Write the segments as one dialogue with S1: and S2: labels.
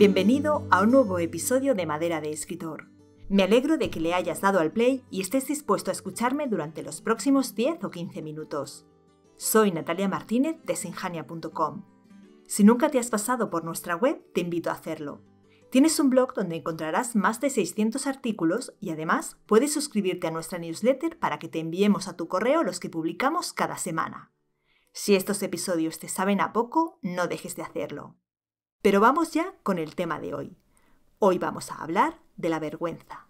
S1: Bienvenido a un nuevo episodio de Madera de Escritor. Me alegro de que le hayas dado al play y estés dispuesto a escucharme durante los próximos 10 o 15 minutos. Soy Natalia Martínez de sinjania.com. Si nunca te has pasado por nuestra web, te invito a hacerlo. Tienes un blog donde encontrarás más de 600 artículos y además puedes suscribirte a nuestra newsletter para que te enviemos a tu correo los que publicamos cada semana. Si estos episodios te saben a poco, no dejes de hacerlo. Pero vamos ya con el tema de hoy. Hoy vamos a hablar de la vergüenza.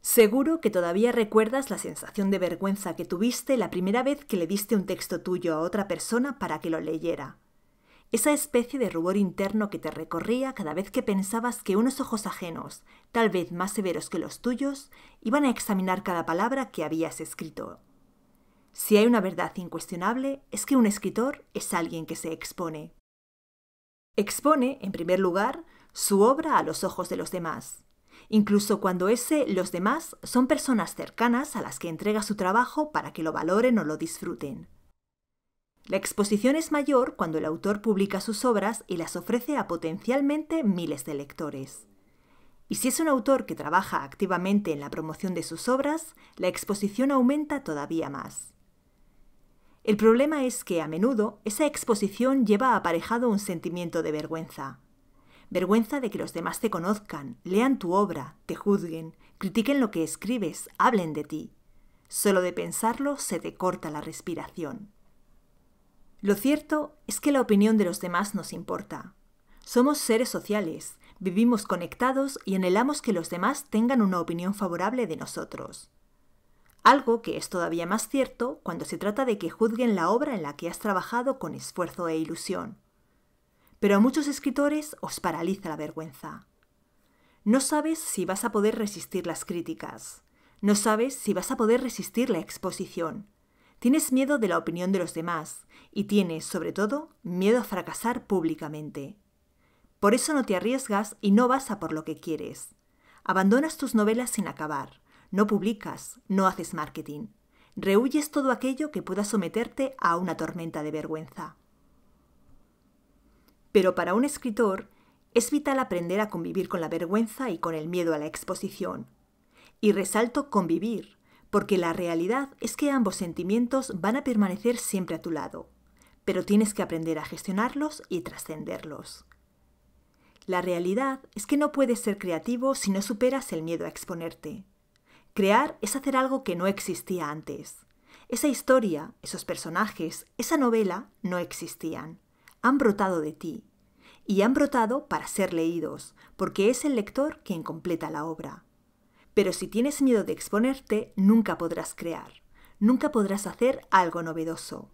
S1: Seguro que todavía recuerdas la sensación de vergüenza que tuviste la primera vez que le diste un texto tuyo a otra persona para que lo leyera. Esa especie de rubor interno que te recorría cada vez que pensabas que unos ojos ajenos, tal vez más severos que los tuyos, iban a examinar cada palabra que habías escrito. Si hay una verdad incuestionable, es que un escritor es alguien que se expone, Expone, en primer lugar, su obra a los ojos de los demás, incluso cuando ese los demás son personas cercanas a las que entrega su trabajo para que lo valoren o lo disfruten. La exposición es mayor cuando el autor publica sus obras y las ofrece a potencialmente miles de lectores. Y si es un autor que trabaja activamente en la promoción de sus obras, la exposición aumenta todavía más. El problema es que a menudo esa exposición lleva aparejado un sentimiento de vergüenza. Vergüenza de que los demás te conozcan, lean tu obra, te juzguen, critiquen lo que escribes, hablen de ti. Solo de pensarlo se te corta la respiración. Lo cierto es que la opinión de los demás nos importa. Somos seres sociales, vivimos conectados y anhelamos que los demás tengan una opinión favorable de nosotros algo que es todavía más cierto cuando se trata de que juzguen la obra en la que has trabajado con esfuerzo e ilusión. Pero a muchos escritores os paraliza la vergüenza. No sabes si vas a poder resistir las críticas, no sabes si vas a poder resistir la exposición, tienes miedo de la opinión de los demás y tienes, sobre todo, miedo a fracasar públicamente. Por eso no te arriesgas y no vas a por lo que quieres. Abandonas tus novelas sin acabar, no publicas, no haces marketing. Rehuyes todo aquello que pueda someterte a una tormenta de vergüenza. Pero para un escritor es vital aprender a convivir con la vergüenza y con el miedo a la exposición. Y resalto convivir, porque la realidad es que ambos sentimientos van a permanecer siempre a tu lado, pero tienes que aprender a gestionarlos y trascenderlos. La realidad es que no puedes ser creativo si no superas el miedo a exponerte. Crear es hacer algo que no existía antes. Esa historia, esos personajes, esa novela no existían. Han brotado de ti. Y han brotado para ser leídos, porque es el lector quien completa la obra. Pero si tienes miedo de exponerte, nunca podrás crear. Nunca podrás hacer algo novedoso.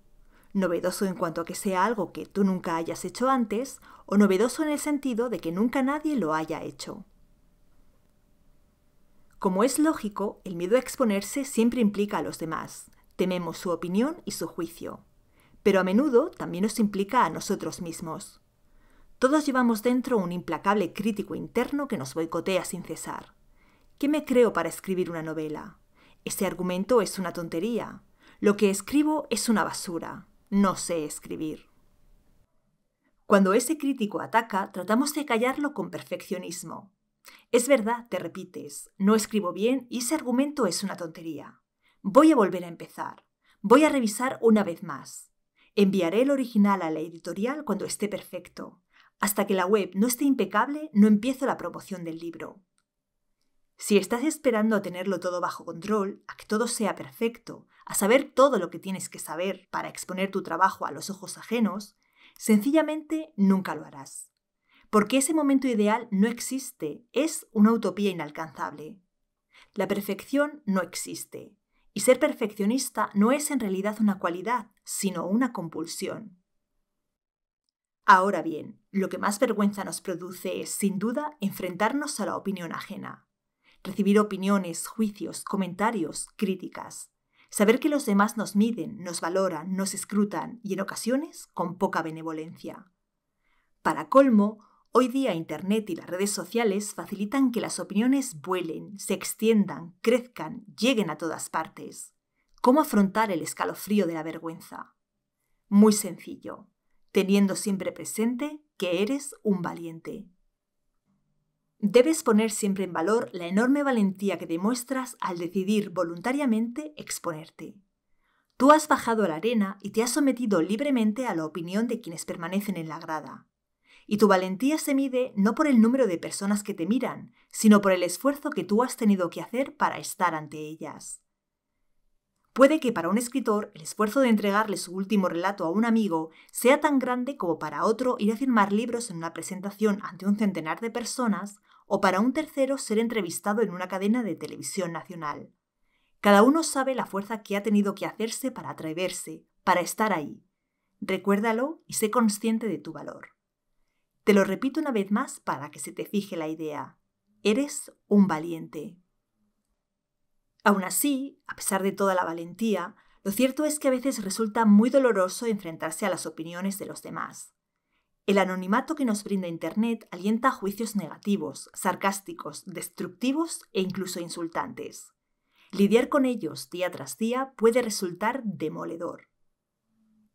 S1: Novedoso en cuanto a que sea algo que tú nunca hayas hecho antes, o novedoso en el sentido de que nunca nadie lo haya hecho. Como es lógico, el miedo a exponerse siempre implica a los demás. Tememos su opinión y su juicio. Pero a menudo también nos implica a nosotros mismos. Todos llevamos dentro un implacable crítico interno que nos boicotea sin cesar. ¿Qué me creo para escribir una novela? Ese argumento es una tontería. Lo que escribo es una basura. No sé escribir. Cuando ese crítico ataca, tratamos de callarlo con perfeccionismo. Es verdad, te repites, no escribo bien y ese argumento es una tontería. Voy a volver a empezar. Voy a revisar una vez más. Enviaré el original a la editorial cuando esté perfecto. Hasta que la web no esté impecable, no empiezo la promoción del libro. Si estás esperando a tenerlo todo bajo control, a que todo sea perfecto, a saber todo lo que tienes que saber para exponer tu trabajo a los ojos ajenos, sencillamente nunca lo harás porque ese momento ideal no existe, es una utopía inalcanzable. La perfección no existe, y ser perfeccionista no es en realidad una cualidad, sino una compulsión. Ahora bien, lo que más vergüenza nos produce es, sin duda, enfrentarnos a la opinión ajena. Recibir opiniones, juicios, comentarios, críticas. Saber que los demás nos miden, nos valoran, nos escrutan y en ocasiones con poca benevolencia. Para colmo, Hoy día Internet y las redes sociales facilitan que las opiniones vuelen, se extiendan, crezcan, lleguen a todas partes. ¿Cómo afrontar el escalofrío de la vergüenza? Muy sencillo, teniendo siempre presente que eres un valiente. Debes poner siempre en valor la enorme valentía que demuestras al decidir voluntariamente exponerte. Tú has bajado a la arena y te has sometido libremente a la opinión de quienes permanecen en la grada. Y tu valentía se mide no por el número de personas que te miran, sino por el esfuerzo que tú has tenido que hacer para estar ante ellas. Puede que para un escritor el esfuerzo de entregarle su último relato a un amigo sea tan grande como para otro ir a firmar libros en una presentación ante un centenar de personas o para un tercero ser entrevistado en una cadena de televisión nacional. Cada uno sabe la fuerza que ha tenido que hacerse para atreverse, para estar ahí. Recuérdalo y sé consciente de tu valor. Te lo repito una vez más para que se te fije la idea. Eres un valiente. Aún así, a pesar de toda la valentía, lo cierto es que a veces resulta muy doloroso enfrentarse a las opiniones de los demás. El anonimato que nos brinda Internet alienta a juicios negativos, sarcásticos, destructivos e incluso insultantes. Lidiar con ellos día tras día puede resultar demoledor.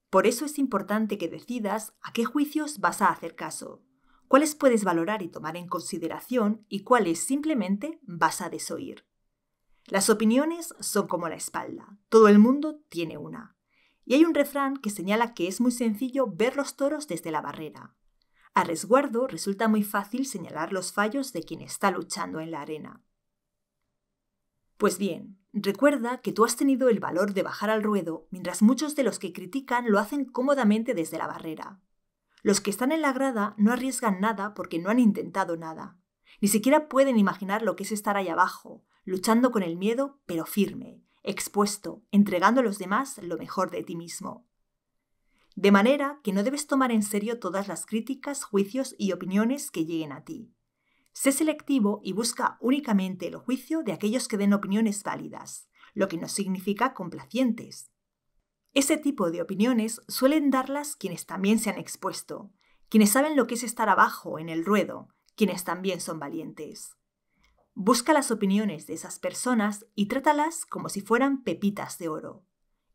S1: Por eso es importante que decidas a qué juicios vas a hacer caso, cuáles puedes valorar y tomar en consideración y cuáles simplemente vas a desoír. Las opiniones son como la espalda, todo el mundo tiene una. Y hay un refrán que señala que es muy sencillo ver los toros desde la barrera. A resguardo resulta muy fácil señalar los fallos de quien está luchando en la arena. Pues bien, recuerda que tú has tenido el valor de bajar al ruedo, mientras muchos de los que critican lo hacen cómodamente desde la barrera. Los que están en la grada no arriesgan nada porque no han intentado nada. Ni siquiera pueden imaginar lo que es estar ahí abajo, luchando con el miedo, pero firme, expuesto, entregando a los demás lo mejor de ti mismo. De manera que no debes tomar en serio todas las críticas, juicios y opiniones que lleguen a ti. Sé selectivo y busca únicamente el juicio de aquellos que den opiniones válidas, lo que no significa complacientes. Ese tipo de opiniones suelen darlas quienes también se han expuesto, quienes saben lo que es estar abajo, en el ruedo, quienes también son valientes. Busca las opiniones de esas personas y trátalas como si fueran pepitas de oro.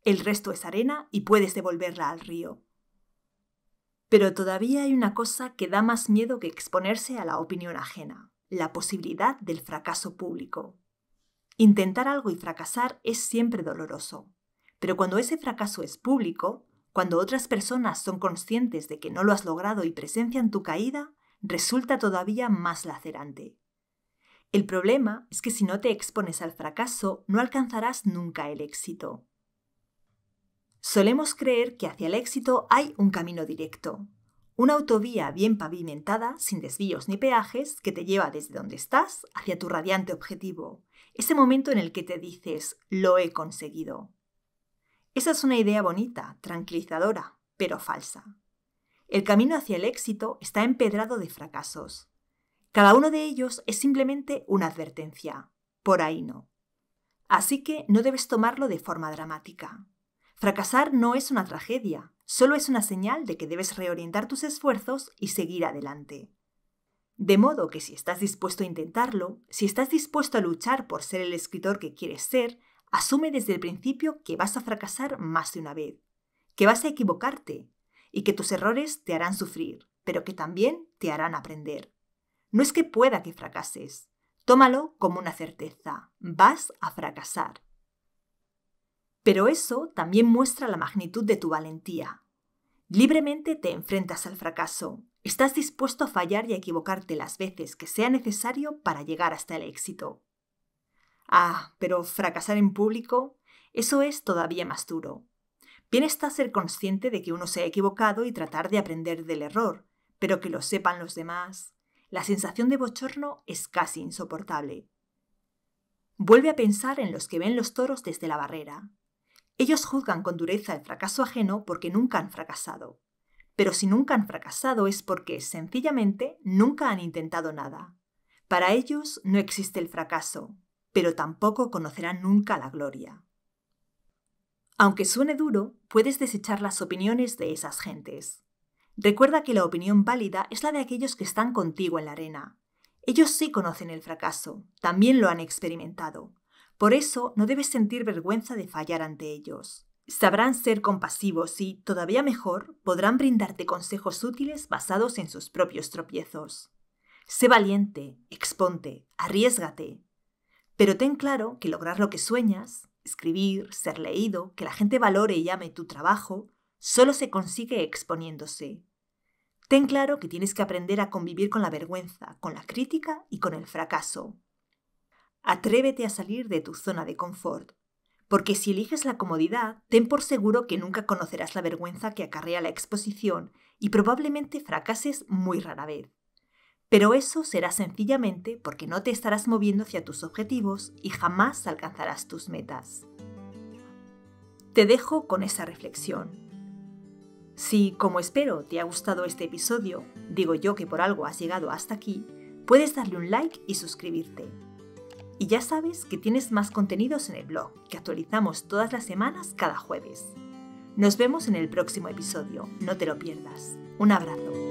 S1: El resto es arena y puedes devolverla al río. Pero todavía hay una cosa que da más miedo que exponerse a la opinión ajena, la posibilidad del fracaso público. Intentar algo y fracasar es siempre doloroso, pero cuando ese fracaso es público, cuando otras personas son conscientes de que no lo has logrado y presencian tu caída, resulta todavía más lacerante. El problema es que si no te expones al fracaso, no alcanzarás nunca el éxito. Solemos creer que hacia el éxito hay un camino directo, una autovía bien pavimentada, sin desvíos ni peajes, que te lleva desde donde estás hacia tu radiante objetivo, ese momento en el que te dices, lo he conseguido. Esa es una idea bonita, tranquilizadora, pero falsa. El camino hacia el éxito está empedrado de fracasos. Cada uno de ellos es simplemente una advertencia. Por ahí no. Así que no debes tomarlo de forma dramática. Fracasar no es una tragedia, solo es una señal de que debes reorientar tus esfuerzos y seguir adelante. De modo que si estás dispuesto a intentarlo, si estás dispuesto a luchar por ser el escritor que quieres ser, asume desde el principio que vas a fracasar más de una vez, que vas a equivocarte y que tus errores te harán sufrir, pero que también te harán aprender. No es que pueda que fracases, tómalo como una certeza, vas a fracasar. Pero eso también muestra la magnitud de tu valentía. Libremente te enfrentas al fracaso. Estás dispuesto a fallar y a equivocarte las veces que sea necesario para llegar hasta el éxito. Ah, pero fracasar en público, eso es todavía más duro. Bien está ser consciente de que uno se ha equivocado y tratar de aprender del error, pero que lo sepan los demás. La sensación de bochorno es casi insoportable. Vuelve a pensar en los que ven los toros desde la barrera. Ellos juzgan con dureza el fracaso ajeno porque nunca han fracasado. Pero si nunca han fracasado es porque, sencillamente, nunca han intentado nada. Para ellos no existe el fracaso, pero tampoco conocerán nunca la gloria. Aunque suene duro, puedes desechar las opiniones de esas gentes. Recuerda que la opinión válida es la de aquellos que están contigo en la arena. Ellos sí conocen el fracaso, también lo han experimentado, por eso no debes sentir vergüenza de fallar ante ellos. Sabrán ser compasivos y, todavía mejor, podrán brindarte consejos útiles basados en sus propios tropiezos. Sé valiente, exponte, arriesgate. Pero ten claro que lograr lo que sueñas, escribir, ser leído, que la gente valore y ame tu trabajo, solo se consigue exponiéndose. Ten claro que tienes que aprender a convivir con la vergüenza, con la crítica y con el fracaso. Atrévete a salir de tu zona de confort, porque si eliges la comodidad, ten por seguro que nunca conocerás la vergüenza que acarrea la exposición y probablemente fracases muy rara vez. Pero eso será sencillamente porque no te estarás moviendo hacia tus objetivos y jamás alcanzarás tus metas. Te dejo con esa reflexión. Si, como espero, te ha gustado este episodio, digo yo que por algo has llegado hasta aquí, puedes darle un like y suscribirte. Y ya sabes que tienes más contenidos en el blog, que actualizamos todas las semanas cada jueves. Nos vemos en el próximo episodio, no te lo pierdas. Un abrazo.